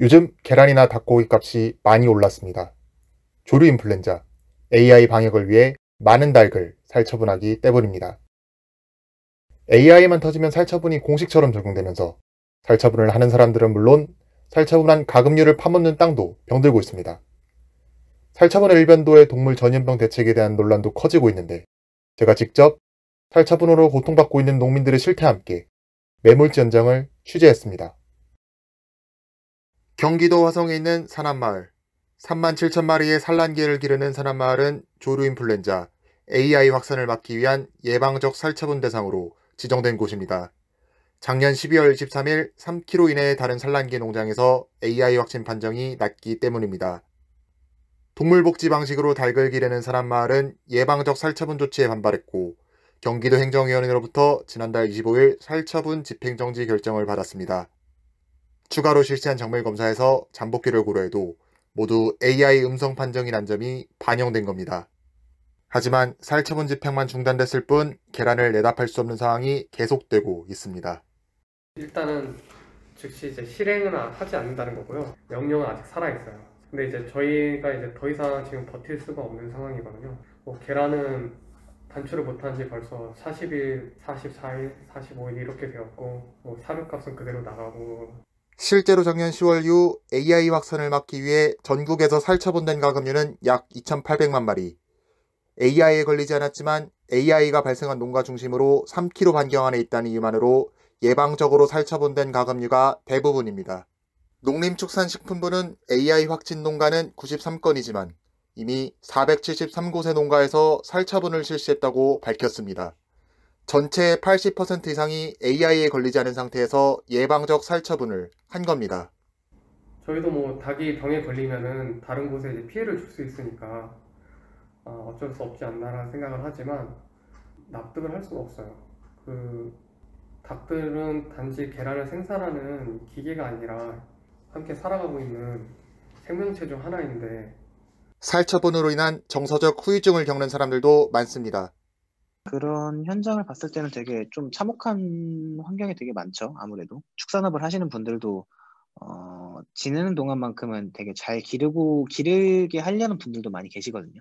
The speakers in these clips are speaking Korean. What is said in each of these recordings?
요즘 계란이나 닭고기 값이 많이 올랐습니다. 조류 인플루엔자, AI 방역을 위해 많은 닭을 살처분하기 때버립니다 AI만 터지면 살처분이 공식처럼 적용되면서 살처분을 하는 사람들은 물론 살처분한 가금류를 파묻는 땅도 병들고 있습니다. 살처분 의일변도에 동물 전염병 대책에 대한 논란도 커지고 있는데 제가 직접 살처분으로 고통받고 있는 농민들의 실태와 함께 매물지 현장을 취재했습니다. 경기도 화성에 있는 산암마을 3만 7천 마리의 산란계를 기르는 산암마을은 조류인플루엔자 AI 확산을 막기 위한 예방적 살처분 대상으로 지정된 곳입니다. 작년 12월 23일 3km 이내의 다른 산란계 농장에서 AI 확진 판정이 났기 때문입니다. 동물복지 방식으로 닭을 기르는 산암마을은 예방적 살처분 조치에 반발했고 경기도 행정위원회로부터 지난달 25일 살처분 집행정지 결정을 받았습니다. 추가로 실시한 정밀 검사에서 잠복기를 고려해도 모두 AI 음성 판정이 란 점이 반영된 겁니다. 하지만 살처분 집행만 중단됐을 뿐 계란을 내다 팔수 없는 상황이 계속되고 있습니다. 일단은 즉시 이제 실행은 하지 않는다는 거고요. 영영은 아직 살아있어요. 근데 이제 저희가 이제 더 이상 지금 버틸 수가 없는 상황이거든요. 뭐 계란은 단출을 못한 지 벌써 40일, 44일, 45일 이렇게 되었고 뭐 사료값은 그대로 나가고 실제로 작년 10월 이후 AI 확산을 막기 위해 전국에서 살처분된 가금류는 약 2,800만 마리, AI에 걸리지 않았지만 AI가 발생한 농가 중심으로 3km 반경 안에 있다는 이유만으로 예방적으로 살처분된 가금류가 대부분입니다. 농림축산식품부는 AI 확진 농가는 93건이지만 이미 473곳의 농가에서 살처분을 실시했다고 밝혔습니다. 전체의 80% 이상이 AI에 걸리지 않은 상태에서 예방적 살 처분을 한 겁니다. 저희도 뭐 닭이 병에 걸리면은 다른 곳에 이제 피해를 줄 수 있으니까 아, 어, 쩔수 없지 않나라는 생각을 하지만 납득을 할 수가 없어요. 그 닭들은 단지 계란을 생산하는 기계가 아니라 함께 살아가고 있는 생명체 중 하나인데 살처분으로 인한 정서적 후유증을 겪는 사람들도 많습니다. 그런 현장을 봤을 때는 되게 좀 참혹한 환경이 되게 많죠. 아무래도 축산업을 하시는 분들도 어, 지내는 동안만큼은 되게 잘 기르고 기르게 하려는 분들도 많이 계시거든요.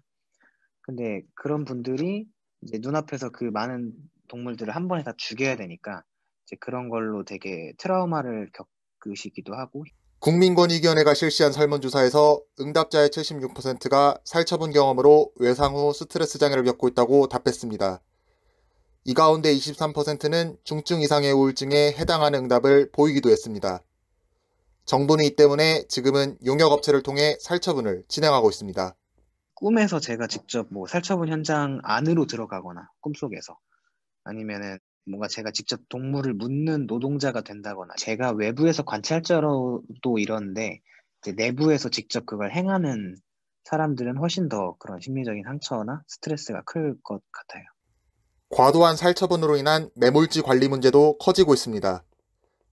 근데 그런 분들이 이제 눈앞에서 그 많은 동물들을 한 번에 다 죽여야 되니까 이제 그런 걸로 되게 트라우마를 겪으시기도 하고 국민권익위원회가 실시한 설문조사에서 응답자의 76%가 살처분 경험으로 외상 후 스트레스 장애를 겪고 있다고 답했습니다. 이 가운데 23%는 중증 이상의 우울증에 해당하는 응답을 보이기도 했습니다. 정부는 이 때문에 지금은 용역업체를 통해 살처분을 진행하고 있습니다. 꿈에서 제가 직접 뭐 살처분 현장 안으로 들어가거나 꿈속에서 아니면은 뭔가 제가 직접 동물을 묻는 노동자가 된다거나 제가 외부에서 관찰자로도 이러는데 내부에서 직접 그걸 행하는 사람들은 훨씬 더 그런 심리적인 상처나 스트레스가 클 것 같아요. 과도한 살처분으로 인한 매몰지 관리 문제도 커지고 있습니다.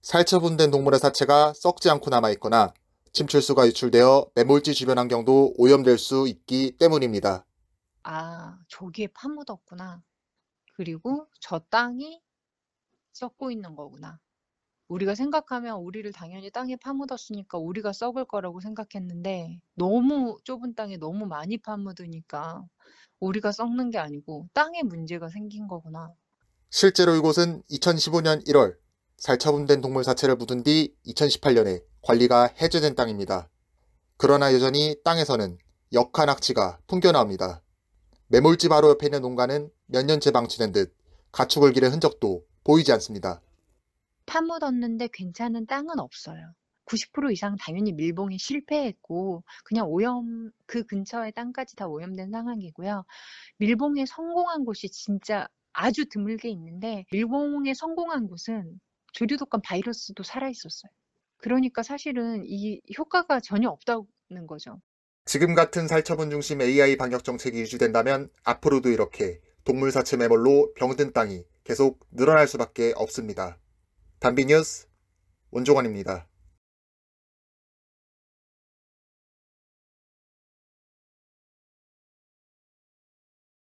살처분된 동물의 사체가 썩지 않고 남아있거나 침출수가 유출되어 매몰지 주변 환경도 오염될 수 있기 때문입니다. 아, 저기에 파묻었구나. 그리고 저 땅이 썩고 있는 거구나. 우리가 생각하면 우리를 당연히 땅에 파묻었으니까 우리가 썩을 거라고 생각했는데 너무 좁은 땅에 너무 많이 파묻으니까 우리가 썩는 게 아니고 땅에 문제가 생긴 거구나. 실제로 이곳은 2015년 1월 살처분된 동물 사체를 묻은 뒤 2018년에 관리가 해제된 땅입니다. 그러나 여전히 땅에서는 역한 악취가 풍겨나옵니다. 매몰지 바로 옆에 있는 농가는 몇 년째 방치된 듯 가축을 기른 흔적도 보이지 않습니다. 파묻었는데 괜찮은 땅은 없어요. 90% 이상 당연히 밀봉이 실패했고 그냥 오염 그 근처의 땅까지 다 오염된 상황이고요. 밀봉에 성공한 곳이 진짜 아주 드물게 있는데 밀봉에 성공한 곳은 조류독감 바이러스도 살아 있었어요. 그러니까 사실은 이 효과가 전혀 없다는 거죠. 지금 같은 살처분 중심 AI 방역 정책이 유지된다면 앞으로도 이렇게 동물 사체 매몰로 병든 땅이 계속 늘어날 수밖에 없습니다. 담비뉴스 원종환입니다.